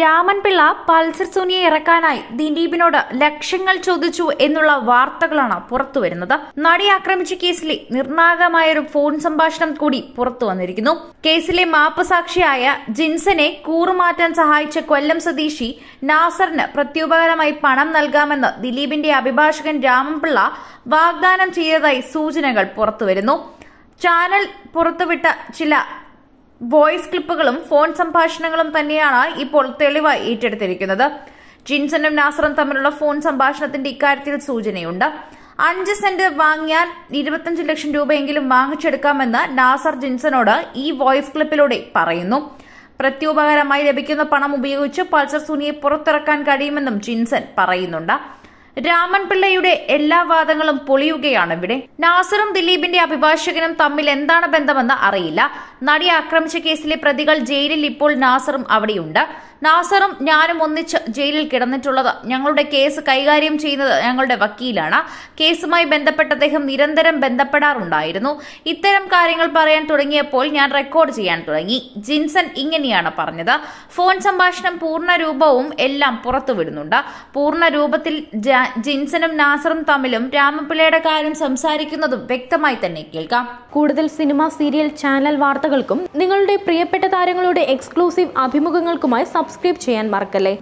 Raman Pillai Pulsar സോനിയെ ഇറക്കാനായി ദിലീപിനോട് ലക്ഷങ്ങൾ ചോദിച്ചു എന്നുള്ള വാർത്തകളാണ് പുറത്തുവരുന്നത് നടി ആക്രമിച്ച കേസിലെ നിർണായകമായൊരു ഒരു ഫോൺ സംഭാഷണം കൂടി പുറത്തു വന്നിരിക്കുന്നു കേസിലെ മാപ്പസാക്ഷിയായ ജിൻസനെ കൂറുമാറ്റാൻ സഹായിച്ച കൊല്ലം സ്വദേശി നാസറിന് പ്രത്യുപകരമായി പണം നൽകാമെന്ന് ദിലീപിന്റെ അഭിഭാഷകൻ രാമൻപിള്ള വാഗ്ദാനം ചെയ്തതായി സൂചനകൾ പുറത്തുവരുന്നു ചാനൽ പുറത്തുവിട്ട ചില വോയിസ് ക്ലിപ്പുകളും ഫോൺ സംഭാഷണങ്ങളും തന്നെയാണ് ഇപ്പോൾ തെളിവായി ഏറ്റെടുത്തിരിക്കുന്നത് ജിൻസനും നാസറും തമ്മിലുള്ള ഫോൺ സംഭാഷണത്തിന്റെ ഇക്കാര്യത്തിൽ സൂചനയുണ്ട് അഞ്ച് സെന്റ് വാങ്ങിയാൽ ഇരുപത്തിയഞ്ച് ലക്ഷം രൂപയെങ്കിലും വാങ്ങിച്ചെടുക്കാമെന്ന് നാസർ ജിൻസനോട് ഈ വോയിസ് ക്ലിപ്പിലൂടെ പറയുന്നു പ്രത്യുപകരമായി ലഭിക്കുന്ന പണം ഉപയോഗിച്ച് പൾസർ സുനിയെ പുറത്തിറക്കാൻ കഴിയുമെന്നും ജിൻസൺ പറയുന്നുണ്ട് രാമൻപിള്ളയുടെ എല്ലാ വാദങ്ങളും പൊളിയുകയാണ് ഇവിടെ നാസറും ദിലീപിന്റെ അഭിഭാഷകനും തമ്മിൽ എന്താണ് ബന്ധമെന്ന് അറിയില്ല നടി ആക്രമിച്ച കേസിലെ പ്രതികൾ ജയിലിൽ ഇപ്പോൾ നാസറും അവിടെയുണ്ട് നാസറും ഞാനും ഒന്നിച്ച് ജയിലിൽ കിടന്നിട്ടുള്ളത് ഞങ്ങളുടെ കേസ് കൈകാര്യം ചെയ്യുന്നത് ഞങ്ങളുടെ വക്കീലാണ് കേസുമായി ബന്ധപ്പെട്ട് അദ്ദേഹം നിരന്തരം ബന്ധപ്പെടാറുണ്ടായിരുന്നു ഇത്തരം കാര്യങ്ങൾ പറയാൻ തുടങ്ങിയപ്പോൾ ഞാൻ റെക്കോർഡ് ചെയ്യാൻ തുടങ്ങി ജിൻസൺ ഇങ്ങനെയാണ് പറഞ്ഞത് ഫോൺ സംഭാഷണം പൂർണ്ണ രൂപവും എല്ലാം പുറത്തുവിടുന്നുണ്ട് പൂർണ്ണ രൂപത്തിൽ ജിൻസനും നാസറും തമ്മിലും രാമപിള്ളയുടെ കാര്യം സംസാരിക്കുന്നതും വ്യക്തമായി തന്നെ കേൾക്കാം കൂടുതൽ സിനിമ സീരിയൽ ചാനൽ വാർത്തകൾക്കും നിങ്ങളുടെ പ്രിയപ്പെട്ട താരങ്ങളുടെ എക്സ്ക്ലൂസീവ് അഭിമുഖങ്ങൾക്കുമായി സബ് സബ്സ്ക്രൈബ് ചെയ്യാൻ മറക്കല്ലേ